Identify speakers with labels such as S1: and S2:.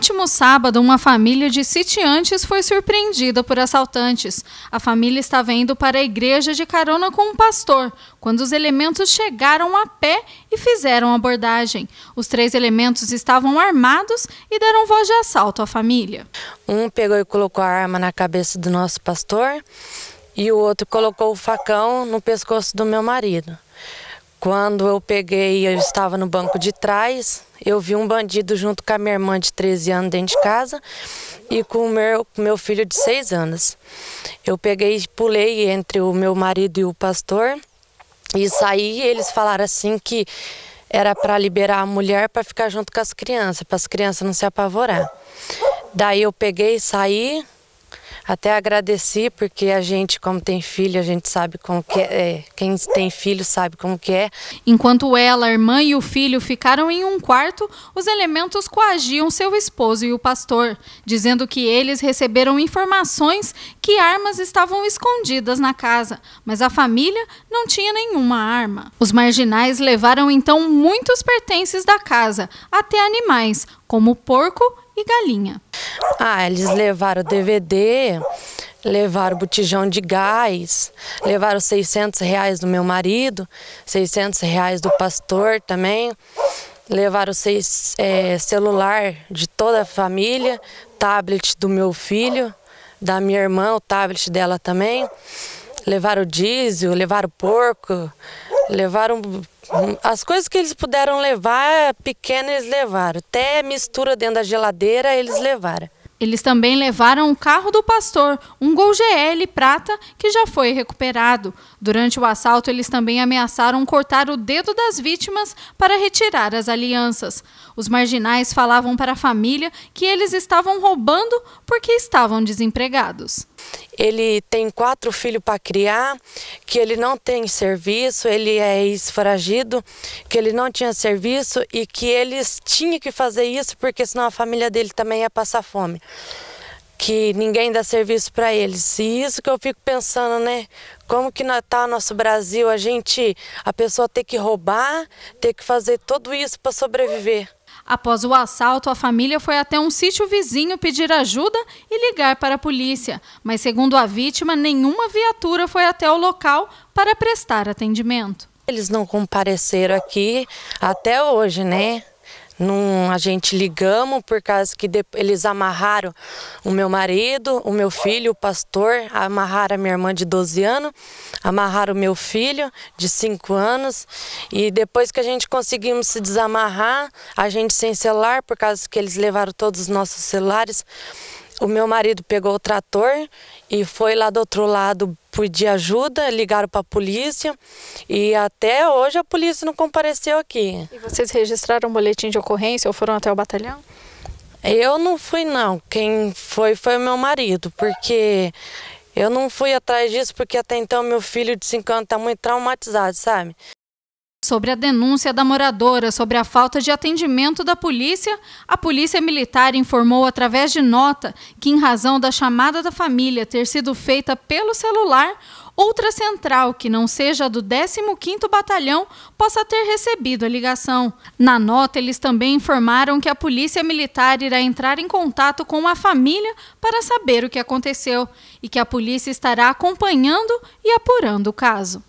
S1: último sábado, uma família de sitiantes foi surpreendida por assaltantes. A família estava indo para a igreja de carona com um pastor, quando os elementos chegaram a pé e fizeram abordagem. Os três elementos estavam armados e deram voz de assalto à família.
S2: Um pegou e colocou a arma na cabeça do nosso pastor e o outro colocou o facão no pescoço do meu marido. Quando eu peguei, eu estava no banco de trás, eu vi um bandido junto com a minha irmã de 13 anos dentro de casa e com o meu, meu filho de 6 anos. Eu peguei, pulei entre o meu marido e o pastor e saí. E eles falaram assim que era para liberar a mulher para ficar junto com as crianças, para as crianças não se apavorar. Daí eu peguei, e saí, até agradeci, porque a gente, como tem filho, a gente sabe como que é. Quem tem filho sabe como que é. Enquanto ela, a irmã e o filho ficaram em um quarto, os elementos coagiam seu esposo
S1: e o pastor, dizendo que eles receberam informações que armas estavam escondidas na casa, mas a família não tinha nenhuma arma. Os marginais levaram então muitos pertences da casa, até animais, como porco
S2: e galinha. Ah, eles levaram DVD, levaram botijão de gás, levaram 600 reais do meu marido, 600 reais do pastor também, levaram seis, é, celular de toda a família, tablet do meu filho, da minha irmã, o tablet dela também, levaram diesel, levaram porco, Levaram as coisas que eles puderam levar, pequenas eles levaram. Até mistura dentro da geladeira eles levaram. Eles também levaram o carro do pastor, um Gol GL prata
S1: que já foi recuperado. Durante o assalto, eles também ameaçaram cortar o dedo das vítimas para retirar as alianças. Os marginais falavam para a família que eles estavam roubando porque estavam desempregados
S2: ele tem quatro filhos para criar, que ele não tem serviço, ele é esforagido, que ele não tinha serviço e que eles tinham que fazer isso porque senão a família dele também ia passar fome. Que ninguém dá serviço para eles. E isso que eu fico pensando, né? Como que está o nosso Brasil? A gente, a pessoa tem que roubar, tem que fazer tudo isso para sobreviver. Após o assalto, a família foi até um
S1: sítio vizinho pedir ajuda e ligar para a polícia, mas segundo a vítima, nenhuma viatura foi até o local para prestar atendimento.
S2: Eles não compareceram aqui até hoje, né? Num, a gente ligamos por causa que de, eles amarraram o meu marido, o meu filho, o pastor, amarraram a minha irmã de 12 anos, amarraram o meu filho de 5 anos. E depois que a gente conseguimos se desamarrar, a gente sem celular, por causa que eles levaram todos os nossos celulares. O meu marido pegou o trator e foi lá do outro lado pedir ajuda, ligaram para a polícia e até hoje a polícia não compareceu aqui. E vocês registraram um boletim de ocorrência ou foram até o batalhão? Eu não fui não, quem foi foi o meu marido, porque eu não fui atrás disso porque até então meu filho de 5 anos está muito traumatizado, sabe? Sobre a
S1: denúncia da moradora sobre a falta de atendimento da polícia, a Polícia Militar informou através de nota que, em razão da chamada da família ter sido feita pelo celular, outra central que não seja a do 15º Batalhão possa ter recebido a ligação. Na nota, eles também informaram que a Polícia Militar irá entrar em contato com a família para saber o que aconteceu e que a polícia estará acompanhando e apurando o caso.